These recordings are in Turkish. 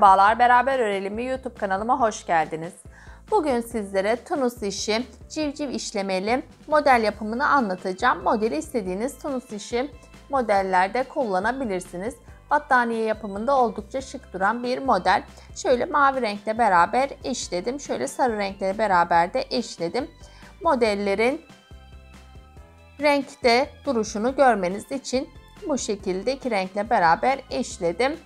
Merhabalar, Beraber Örelim'i YouTube kanalıma hoş geldiniz. Bugün sizlere tunus işi, civciv işlemeli model yapımını anlatacağım. Modeli istediğiniz tunus işi modellerde kullanabilirsiniz. Battaniye yapımında oldukça şık duran bir model. Şöyle mavi renkle beraber işledim. Şöyle sarı renkle beraber de işledim. Modellerin renkte duruşunu görmeniz için bu şekilde iki renkle beraber işledim.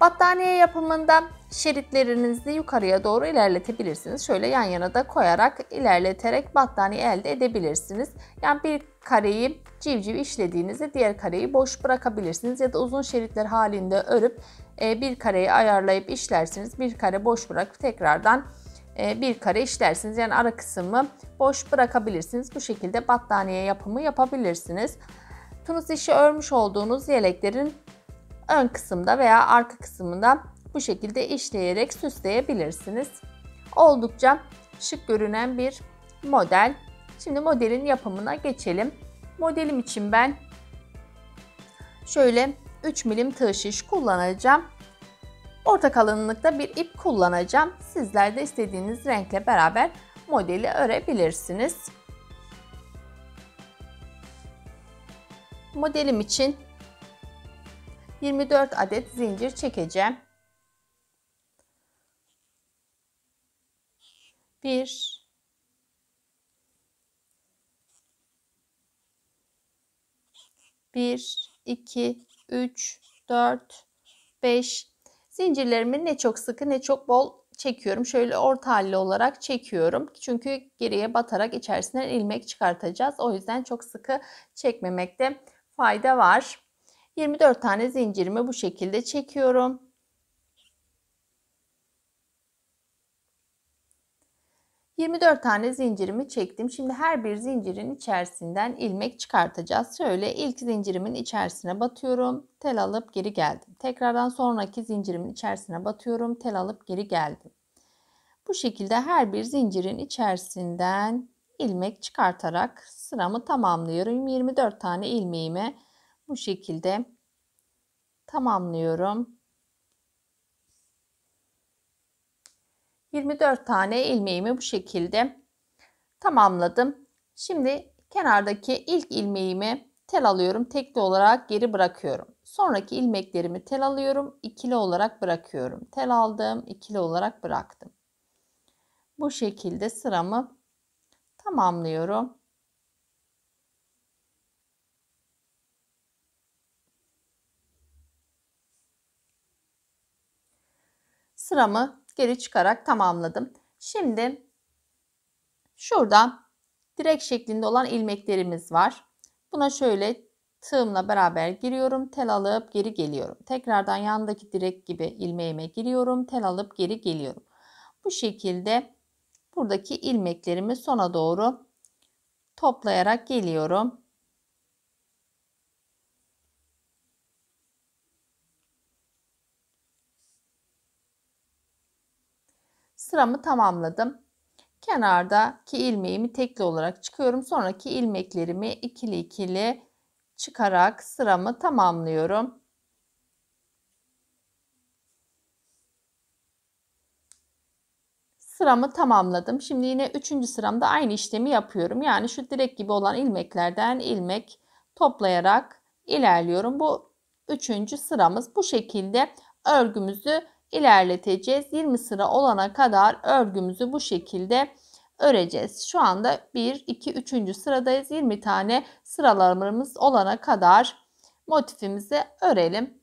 Battaniye yapımında şeritlerinizi yukarıya doğru ilerletebilirsiniz. Şöyle yan yana da koyarak ilerleterek battaniye elde edebilirsiniz. Yani bir kareyi civciv işlediğinizde diğer kareyi boş bırakabilirsiniz ya da uzun şeritler halinde örüp e, bir kareyi ayarlayıp işlersiniz. Bir kare boş bırakıp tekrardan e, bir kare işlersiniz. Yani ara kısmı boş bırakabilirsiniz. Bu şekilde battaniye yapımı yapabilirsiniz. Tunus işi örmüş olduğunuz yeleklerin ön kısımda veya arka kısmında bu şekilde işleyerek süsleyebilirsiniz. Oldukça şık görünen bir model. Şimdi modelin yapımına geçelim. Modelim için ben şöyle 3 milim tığ şiş kullanacağım. Orta kalınlıkta bir ip kullanacağım. Sizler de istediğiniz renkle beraber modeli örebilirsiniz. Modelim için 24 adet zincir çekeceğim. 1 1 2 3 4 5 zincirlerimi ne çok sıkı ne çok bol çekiyorum. Şöyle orta halli olarak çekiyorum. Çünkü geriye batarak içerisinden ilmek çıkartacağız. O yüzden çok sıkı çekmemekte fayda var. 24 tane zincirimi bu şekilde çekiyorum. Yirmi dört tane zincirimi çektim. Şimdi her bir zincirin içerisinden ilmek çıkartacağız. Şöyle ilk zincirimin içerisine batıyorum. Tel alıp geri geldim. Tekrardan sonraki zincirimin içerisine batıyorum. Tel alıp geri geldim. Bu şekilde her bir zincirin içerisinden ilmek çıkartarak sıramı tamamlıyorum. 24 tane ilmeğime bu şekilde tamamlıyorum. 24 tane ilmeğimi bu şekilde tamamladım. Şimdi kenardaki ilk ilmeğimi tel alıyorum. Tekli olarak geri bırakıyorum. Sonraki ilmeklerimi tel alıyorum. ikili olarak bırakıyorum. Tel aldım. ikili olarak bıraktım. Bu şekilde sıramı tamamlıyorum. sıramı geri çıkarak tamamladım. Şimdi şurada direk şeklinde olan ilmeklerimiz var. Buna şöyle tığımla beraber giriyorum. Tel alıp geri geliyorum. Tekrardan yandaki direk gibi ilmeğime giriyorum. Tel alıp geri geliyorum. Bu şekilde buradaki ilmeklerimi sona doğru toplayarak geliyorum. sıramı tamamladım. Kenardaki ilmeğimi tekli olarak çıkıyorum. Sonraki ilmeklerimi ikili ikili çıkarak sıramı tamamlıyorum. Sıramı tamamladım. Şimdi yine üçüncü sıramda aynı işlemi yapıyorum. Yani şu direk gibi olan ilmeklerden ilmek toplayarak ilerliyorum. Bu üçüncü sıramız bu şekilde örgümüzü ilerleteceğiz. 20 sıra olana kadar örgümüzü bu şekilde öreceğiz. Şu anda 1, 2, 3. sıradayız. 20 tane sıralarımız olana kadar motifimizi örelim.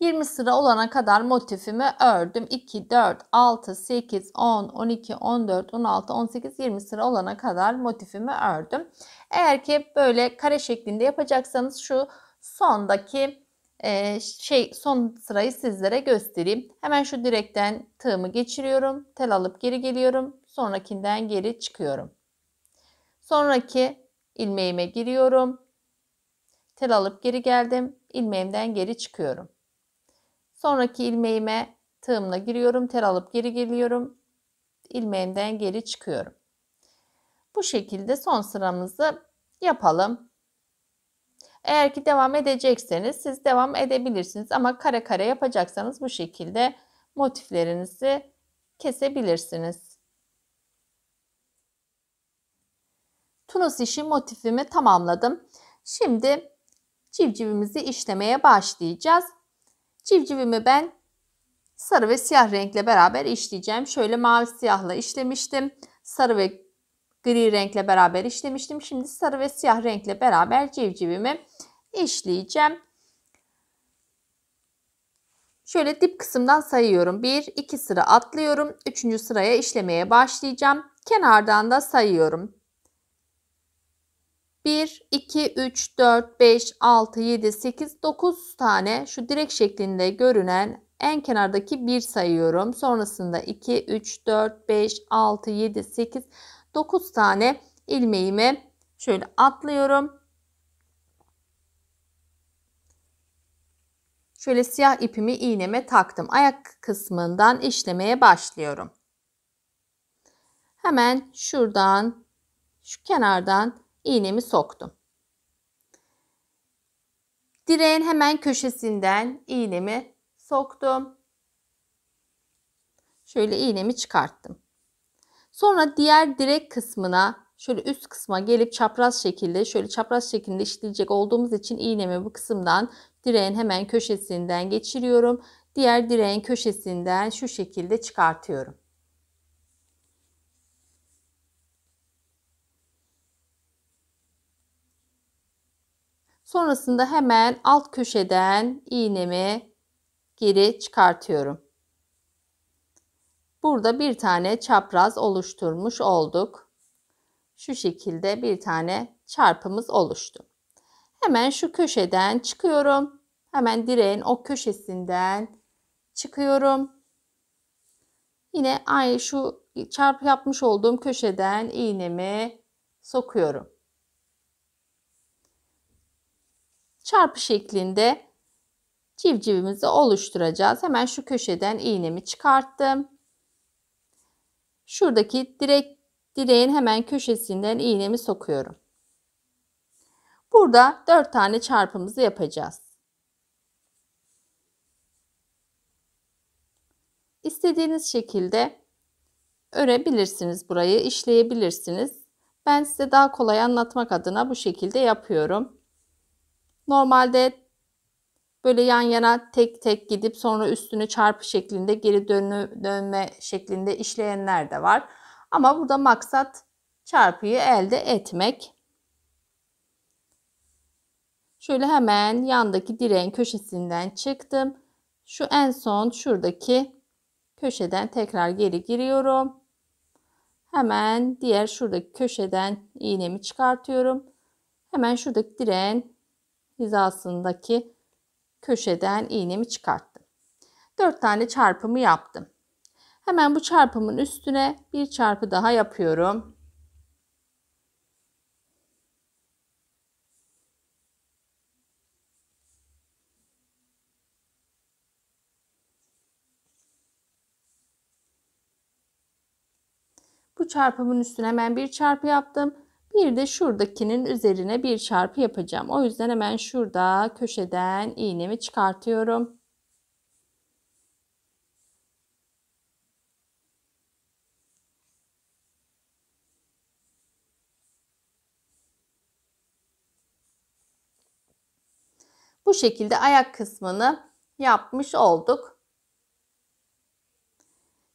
20 sıra olana kadar motifimi ördüm. 2, 4, 6, 8, 10, 12, 14, 16, 18, 20 sıra olana kadar motifimi ördüm. Eğer ki böyle kare şeklinde yapacaksanız şu sondaki ee, şey son sırayı sizlere göstereyim. Hemen şu direkten tığımı geçiriyorum. Tel alıp geri geliyorum. Sonrakinden geri çıkıyorum. Sonraki ilmeğime giriyorum. Tel alıp geri geldim. ilmeğimden geri çıkıyorum. Sonraki ilmeğime tığımla giriyorum. Tel alıp geri geliyorum. ilmeğimden geri çıkıyorum. Bu şekilde son sıramızı yapalım. Eğer ki devam edecekseniz siz devam edebilirsiniz ama kare kare yapacaksanız bu şekilde motiflerinizi kesebilirsiniz. Tunus işi motifimi tamamladım. Şimdi civcivimizi işlemeye başlayacağız. Civcivimi ben sarı ve siyah renkle beraber işleyeceğim. Şöyle mavi siyahla işlemiştim. Sarı ve gri renkle beraber işlemiştim. Şimdi sarı ve siyah renkle beraber civcivimi işleyeceğim. Şöyle dip kısımdan sayıyorum. 1, 2 sıra atlıyorum. 3. sıraya işlemeye başlayacağım. Kenardan da sayıyorum. 1, 2, 3, 4, 5, 6, 7, 8, 9 tane şu direk şeklinde görünen en kenardaki 1 sayıyorum. Sonrasında 2, 3, 4, 5, 6, 7, 8, 9 tane ilmeğimi şöyle atlıyorum. Şöyle siyah ipimi iğneme taktım. Ayak kısmından işlemeye başlıyorum. Hemen şuradan şu kenardan iğnemi soktum. Direğin hemen köşesinden iğnemi soktum. Şöyle iğnemi çıkarttım. Sonra diğer direk kısmına şöyle üst kısma gelip çapraz şekilde şöyle çapraz şekilde işleyecek olduğumuz için iğnemi bu kısımdan direğin hemen köşesinden geçiriyorum. Diğer direğin köşesinden şu şekilde çıkartıyorum. Sonrasında hemen alt köşeden iğnemi geri çıkartıyorum. Burada bir tane çapraz oluşturmuş olduk. Şu şekilde bir tane çarpımız oluştu. Hemen şu köşeden çıkıyorum. Hemen direğin o köşesinden çıkıyorum. Yine aynı şu çarp yapmış olduğum köşeden iğnemi sokuyorum. Çarpı şeklinde civcivimizi oluşturacağız. Hemen şu köşeden iğnemi çıkarttım şuradaki direk direğin hemen köşesinden iğnemi sokuyorum. Burada 4 tane çarpımızı yapacağız. İstediğiniz şekilde örebilirsiniz burayı, işleyebilirsiniz. Ben size daha kolay anlatmak adına bu şekilde yapıyorum. Normalde böyle yan yana tek tek gidip sonra üstünü çarpı şeklinde geri dönü, dönme şeklinde işleyenler de var. Ama burada maksat çarpıyı elde etmek. Şöyle hemen yandaki direğin köşesinden çıktım. Şu en son şuradaki köşeden tekrar geri giriyorum. Hemen diğer şuradaki köşeden iğnemi çıkartıyorum. Hemen şuradaki direğin hizasındaki köşeden iğnemi çıkarttım. 4 tane çarpımı yaptım. Hemen bu çarpımın üstüne bir çarpı daha yapıyorum. Bu çarpımın üstüne hemen bir çarpı yaptım. Bir de şuradakinin üzerine bir çarpı yapacağım. O yüzden hemen şurada köşeden iğnemi çıkartıyorum. Bu şekilde ayak kısmını yapmış olduk.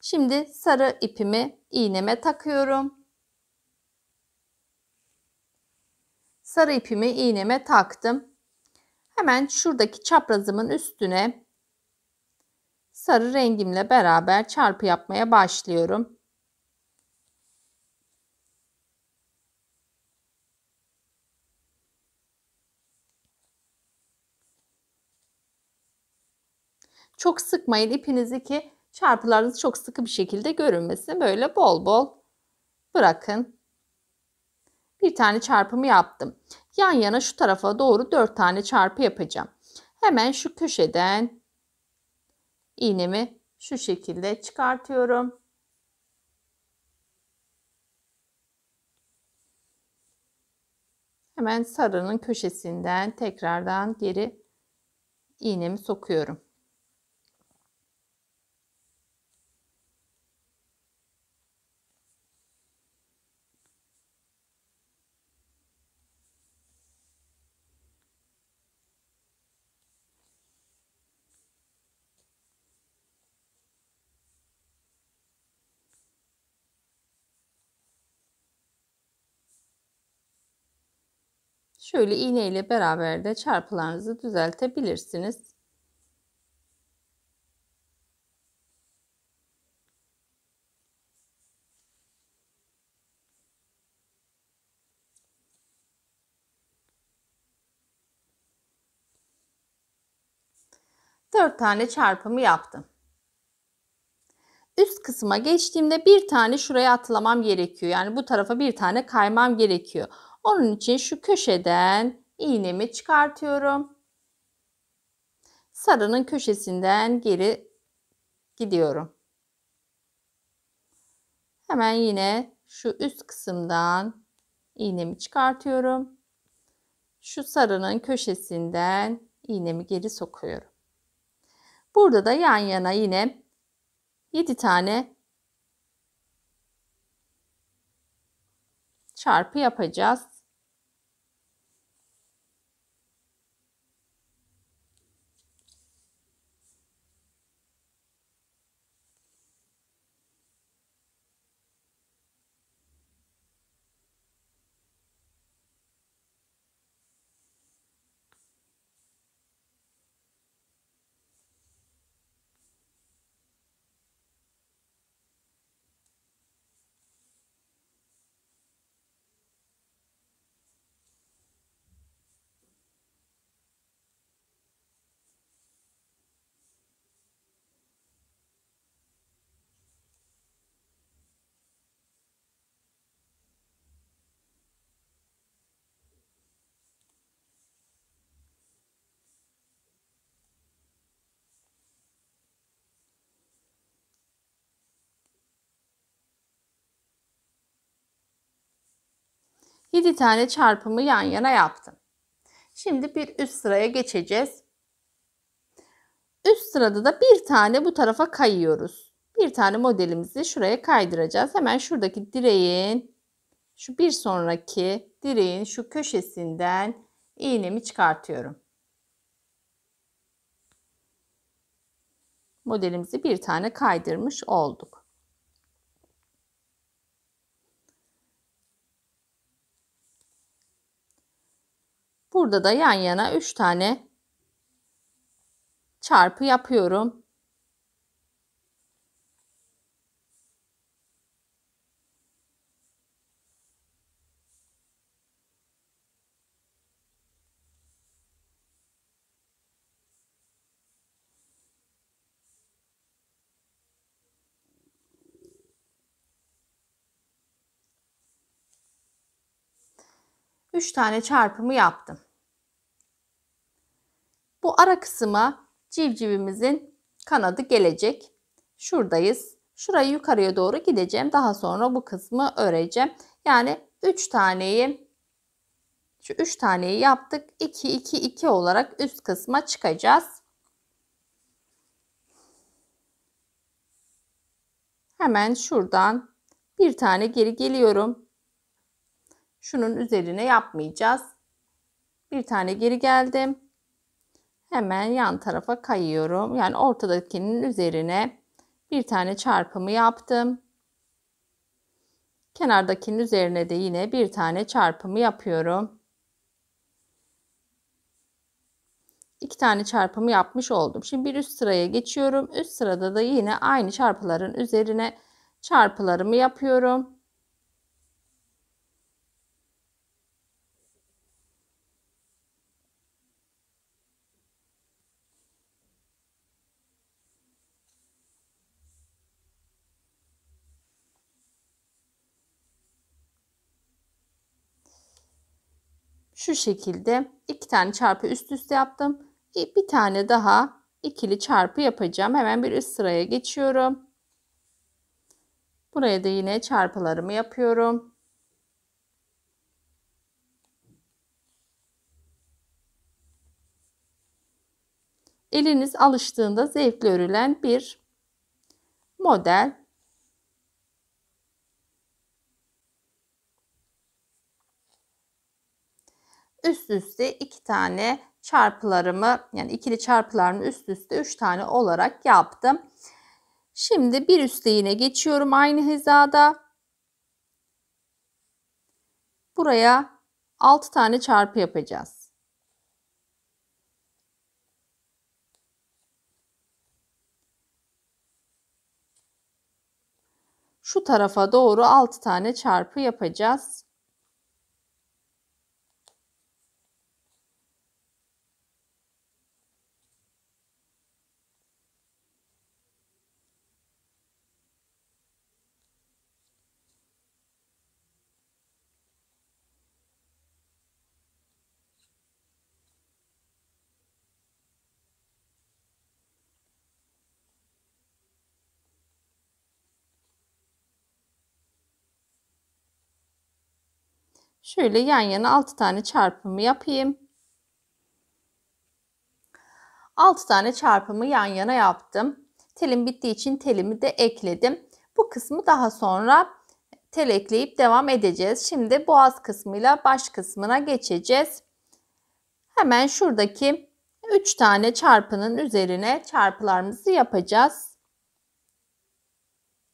Şimdi sarı ipimi iğneme takıyorum. sarı ipimi iğneme taktım. Hemen şuradaki çaprazımın üstüne sarı rengimle beraber çarpı yapmaya başlıyorum. Çok sıkmayın ipinizi ki çarpılarınız çok sıkı bir şekilde görünmesin. Böyle bol bol bırakın bir tane çarpımı yaptım. Yan yana şu tarafa doğru 4 tane çarpı yapacağım. Hemen şu köşeden iğnemi şu şekilde çıkartıyorum. Hemen sarının köşesinden tekrardan geri iğnemi sokuyorum. Şöyle iğne ile beraber de çarpılarınızı düzeltebilirsiniz. Dört tane çarpımı yaptım. Üst kısma geçtiğimde bir tane şuraya atlamam gerekiyor. Yani bu tarafa bir tane kaymam gerekiyor. Onun için şu köşeden iğnemi çıkartıyorum. Sarının köşesinden geri gidiyorum. Hemen yine şu üst kısımdan iğnemi çıkartıyorum. Şu sarının köşesinden iğnemi geri sokuyorum. Burada da yan yana yine 7 tane çarpı yapacağız. 7 tane çarpımı yan yana yaptım. Şimdi bir üst sıraya geçeceğiz. Üst sırada da bir tane bu tarafa kayıyoruz. Bir tane modelimizi şuraya kaydıracağız. Hemen şuradaki direğin şu bir sonraki direğin şu köşesinden iğnemi çıkartıyorum. Modelimizi bir tane kaydırmış olduk. Burada da yan yana 3 tane çarpı yapıyorum. Üç tane çarpımı yaptım. Bu ara kısma civcivimizin kanadı gelecek. Şuradayız. Şurayı yukarıya doğru gideceğim. Daha sonra bu kısmı öreceğim. Yani 3 taneyi şu 3 taneyi yaptık. 2 2 2 olarak üst kısma çıkacağız. Hemen şuradan bir tane geri geliyorum. Şunun üzerine yapmayacağız. Bir tane geri geldim hemen yan tarafa kayıyorum. Yani ortadakinin üzerine bir tane çarpımı yaptım. Kenardakinin üzerine de yine bir tane çarpımı yapıyorum. İki tane çarpımı yapmış oldum. Şimdi bir üst sıraya geçiyorum. Üst sırada da yine aynı çarpıların üzerine çarpılarımı yapıyorum. şu şekilde iki tane çarpı üst üste yaptım. E, bir tane daha ikili çarpı yapacağım. Hemen bir üst sıraya geçiyorum. Buraya da yine çarpılarımı yapıyorum. Eliniz alıştığında zevkli örülen bir model üst üste iki tane çarpılarımı yani ikili çarpılarımı üst üste üç tane olarak yaptım. Şimdi bir üste yine geçiyorum aynı hizada. Buraya 6 tane çarpı yapacağız. Şu tarafa doğru 6 tane çarpı yapacağız. Şöyle yan yana 6 tane çarpımı yapayım. 6 tane çarpımı yan yana yaptım. Telim bittiği için telimi de ekledim. Bu kısmı daha sonra tel ekleyip devam edeceğiz. Şimdi boğaz kısmıyla baş kısmına geçeceğiz. Hemen şuradaki 3 tane çarpının üzerine çarpılarımızı yapacağız.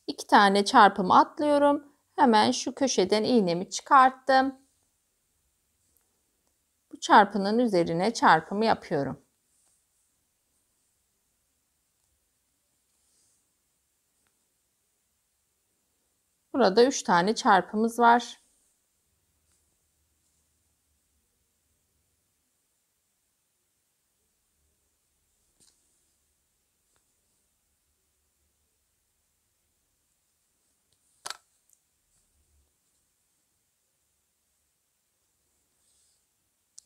2 tane çarpımı atlıyorum. Hemen şu köşeden iğnemi çıkarttım. Bu çarpının üzerine çarpımı yapıyorum. Burada 3 tane çarpımız var.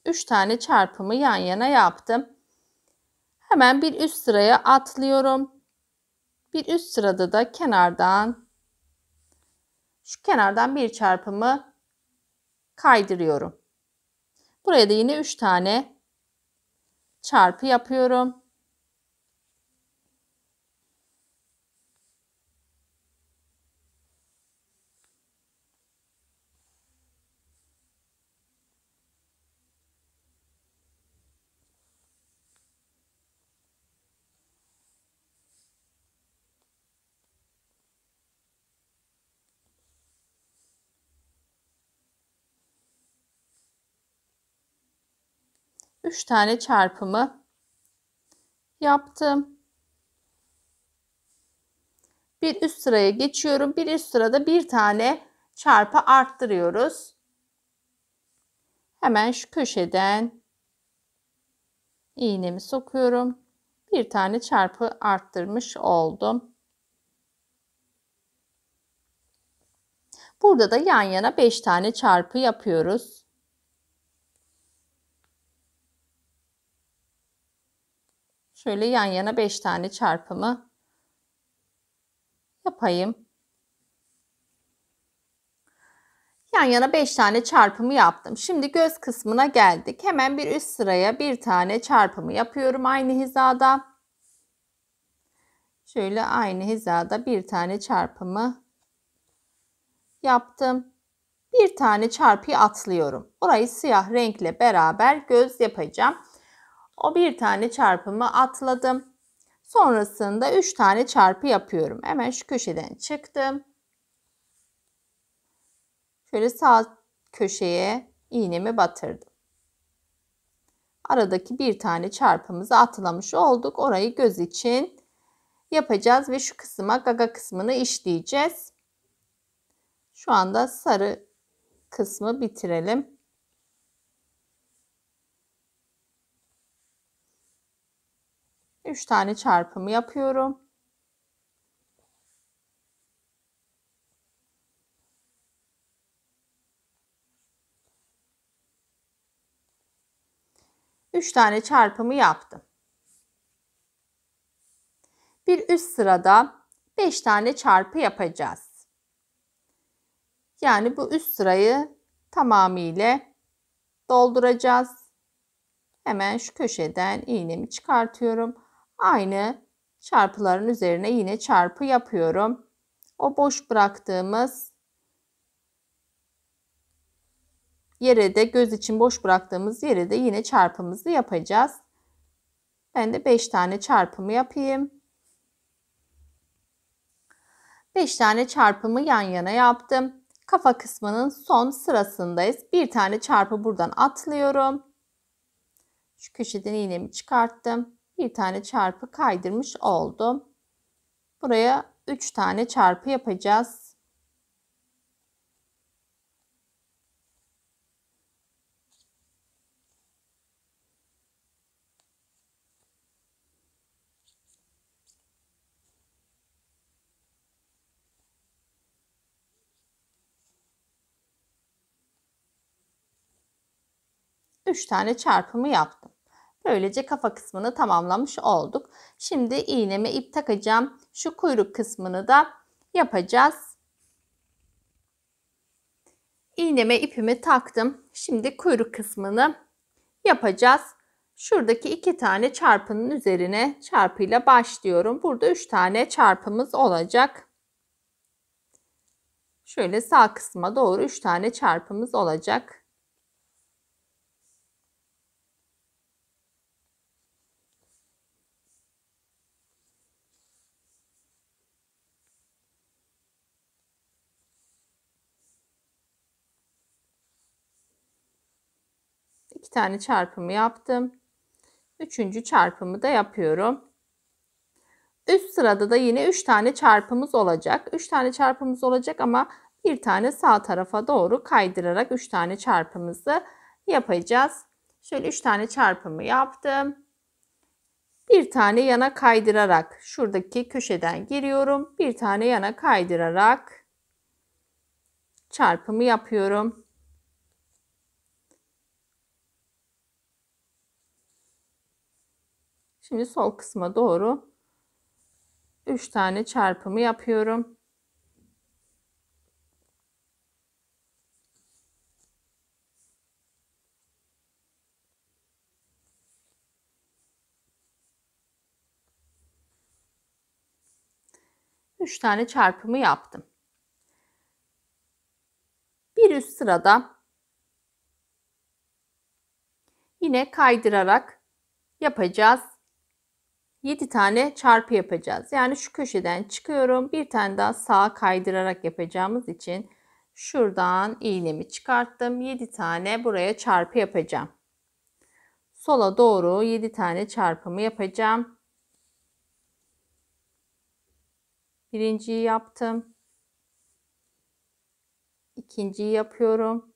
3 tane çarpımı yan yana yaptım. Hemen bir üst sıraya atlıyorum. Bir üst sırada da kenardan şu kenardan bir çarpımı kaydırıyorum. Buraya da yine 3 tane çarpı yapıyorum. 3 tane çarpımı yaptım. Bir üst sıraya geçiyorum. Bir üst sırada bir tane çarpı arttırıyoruz. Hemen şu köşeden iğnemi sokuyorum. Bir tane çarpı arttırmış oldum. Burada da yan yana 5 tane çarpı yapıyoruz. Şöyle yan yana 5 tane çarpımı yapayım. Yan yana 5 tane çarpımı yaptım. Şimdi göz kısmına geldik. Hemen bir üst sıraya bir tane çarpımı yapıyorum aynı hizada. Şöyle aynı hizada bir tane çarpımı yaptım. Bir tane çarpıyı atlıyorum. Orayı siyah renkle beraber göz yapacağım. O bir tane çarpımı atladım. Sonrasında 3 tane çarpı yapıyorum. Hemen şu köşeden çıktım. Şöyle sağ köşeye iğnemi batırdım. Aradaki bir tane çarpımızı atlamış olduk. Orayı göz için yapacağız ve şu kısma gaga kısmını işleyeceğiz. Şu anda sarı kısmı bitirelim. 3 tane çarpımı yapıyorum. Üç tane çarpımı yaptım. Bir üst sırada beş tane çarpı yapacağız. Yani bu üst sırayı tamamıyla dolduracağız. Hemen şu köşeden iğnemi çıkartıyorum. Aynı çarpıların üzerine yine çarpı yapıyorum. O boş bıraktığımız yere de göz için boş bıraktığımız yere de yine çarpımızı yapacağız. Ben de 5 tane çarpımı yapayım. 5 tane çarpımı yan yana yaptım. Kafa kısmının son sırasındayız. Bir tane çarpı buradan atlıyorum. Şu köşeden iğnemi çıkarttım bir tane çarpı kaydırmış oldum. Buraya 3 tane çarpı yapacağız. Üç tane çarpımı yaptım. Böylece kafa kısmını tamamlamış olduk. Şimdi iğneme ip takacağım. Şu kuyruk kısmını da yapacağız. İğneme ipimi taktım. Şimdi kuyruk kısmını yapacağız. Şuradaki iki tane çarpının üzerine çarpıyla başlıyorum. Burada üç tane çarpımız olacak. Şöyle sağ kısma doğru üç tane çarpımız olacak. iki tane çarpımı yaptım. Üçüncü çarpımı da yapıyorum. Üst sırada da yine üç tane çarpımız olacak. Üç tane çarpımız olacak ama bir tane sağ tarafa doğru kaydırarak üç tane çarpımızı yapacağız. Şöyle üç tane çarpımı yaptım. Bir tane yana kaydırarak şuradaki köşeden giriyorum. Bir tane yana kaydırarak çarpımı yapıyorum. Şimdi sol kısma doğru 3 tane çarpımı yapıyorum. Üç tane çarpımı yaptım. Bir üst sırada yine kaydırarak yapacağız. 7 tane çarpı yapacağız. Yani şu köşeden çıkıyorum. Bir tane daha sağa kaydırarak yapacağımız için şuradan iğnemi çıkarttım. 7 tane buraya çarpı yapacağım. Sola doğru 7 tane çarpımı yapacağım. Birinciyi yaptım. İkinciyi yapıyorum.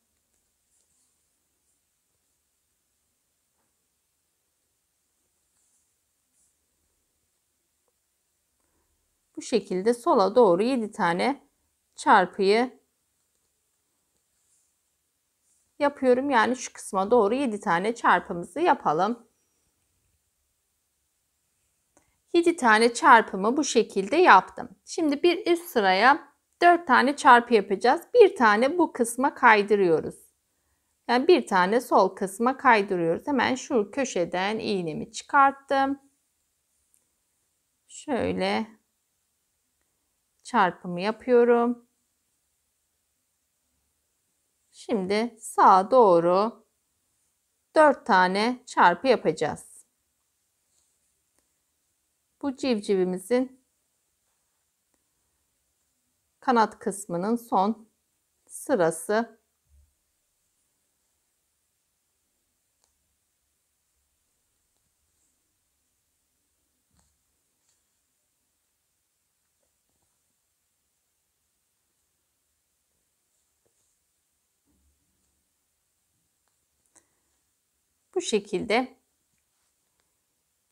Bu şekilde sola doğru 7 tane çarpıyı yapıyorum. Yani şu kısma doğru 7 tane çarpımızı yapalım. 7 tane çarpımı bu şekilde yaptım. Şimdi bir üst sıraya 4 tane çarpı yapacağız. Bir tane bu kısma kaydırıyoruz. Yani bir tane sol kısma kaydırıyoruz. Hemen şu köşeden iğnemi çıkarttım. Şöyle çarpımı yapıyorum. Şimdi sağa doğru 4 tane çarpı yapacağız. Bu civcivimizin kanat kısmının son sırası bu şekilde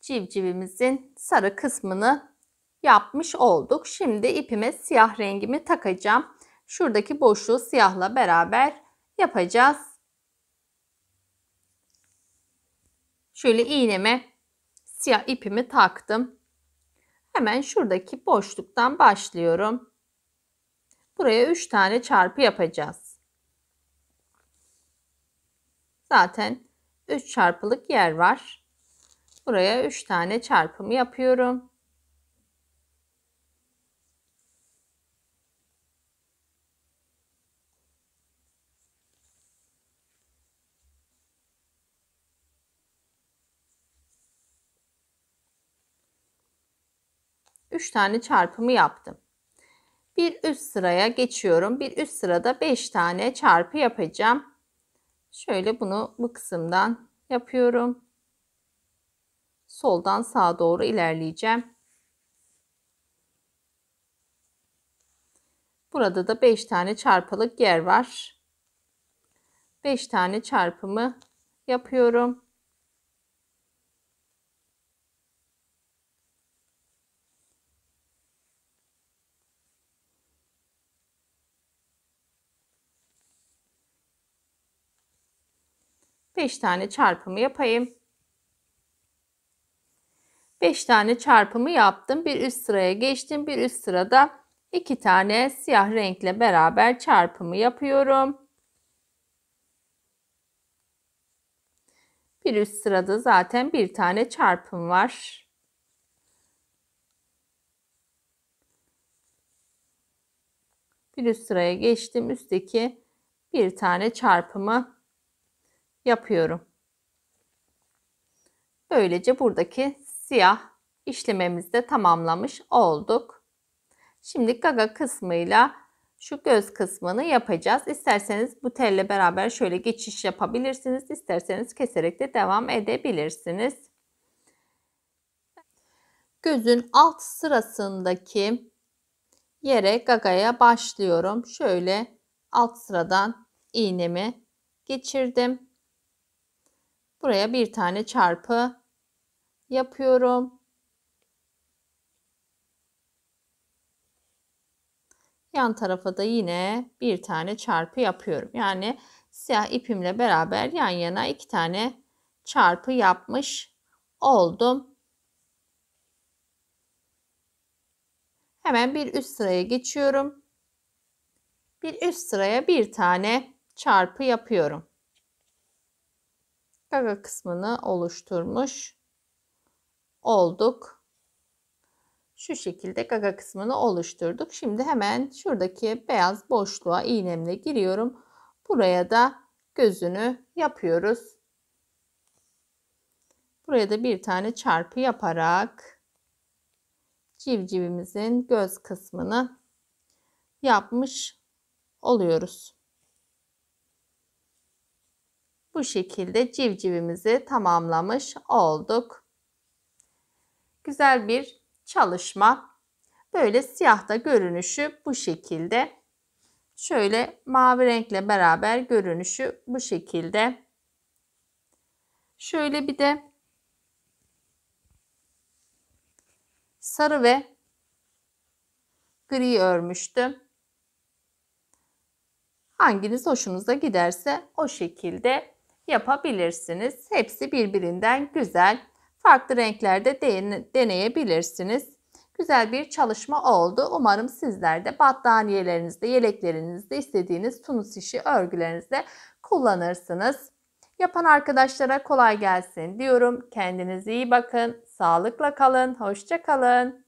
civcivimizin sarı kısmını yapmış olduk. Şimdi ipime siyah rengimi takacağım. Şuradaki boşluğu siyahla beraber yapacağız. Şöyle iğneme siyah ipimi taktım. Hemen şuradaki boşluktan başlıyorum. Buraya 3 tane çarpı yapacağız. Zaten 3 çarpılık yer var. Buraya 3 tane çarpımı yapıyorum. Üç tane çarpımı yaptım. Bir üst sıraya geçiyorum. Bir üst sırada beş tane çarpı yapacağım. Şöyle bunu bu kısımdan yapıyorum. Soldan sağa doğru ilerleyeceğim. Burada da 5 tane çarpılık yer var. 5 tane çarpımı yapıyorum. 5 tane çarpımı yapayım. 5 tane çarpımı yaptım. Bir üst sıraya geçtim. Bir üst sırada 2 tane siyah renkle beraber çarpımı yapıyorum. Bir üst sırada zaten bir tane çarpım var. Bir üst sıraya geçtim. Üstteki bir tane çarpımı yapıyorum. Böylece buradaki siyah işlememizi de tamamlamış olduk. Şimdi gaga kısmıyla şu göz kısmını yapacağız. İsterseniz bu telle beraber şöyle geçiş yapabilirsiniz. İsterseniz keserek de devam edebilirsiniz. Gözün alt sırasındaki yere gagaya başlıyorum. Şöyle alt sıradan iğnemi geçirdim. Buraya bir tane çarpı yapıyorum. Yan tarafa da yine bir tane çarpı yapıyorum. Yani siyah ipimle beraber yan yana iki tane çarpı yapmış oldum. Hemen bir üst sıraya geçiyorum. Bir üst sıraya bir tane çarpı yapıyorum gaga kısmını oluşturmuş olduk. Şu şekilde gaga kısmını oluşturduk. Şimdi hemen şuradaki beyaz boşluğa iğnemle giriyorum. Buraya da gözünü yapıyoruz. Buraya da bir tane çarpı yaparak civcivimizin göz kısmını yapmış oluyoruz. Bu şekilde civcivimizi tamamlamış olduk. Güzel bir çalışma. Böyle siyahta görünüşü bu şekilde. Şöyle mavi renkle beraber görünüşü bu şekilde. Şöyle bir de sarı ve gri örmüştüm. Hanginiz hoşunuza giderse o şekilde yapabilirsiniz. Hepsi birbirinden güzel. Farklı renklerde deneyebilirsiniz. Güzel bir çalışma oldu. Umarım sizler de battaniyelerinizde, yeleklerinizde, istediğiniz tunus işi örgülerinizde kullanırsınız. Yapan arkadaşlara kolay gelsin diyorum. Kendinize iyi bakın. Sağlıkla kalın. Hoşça kalın.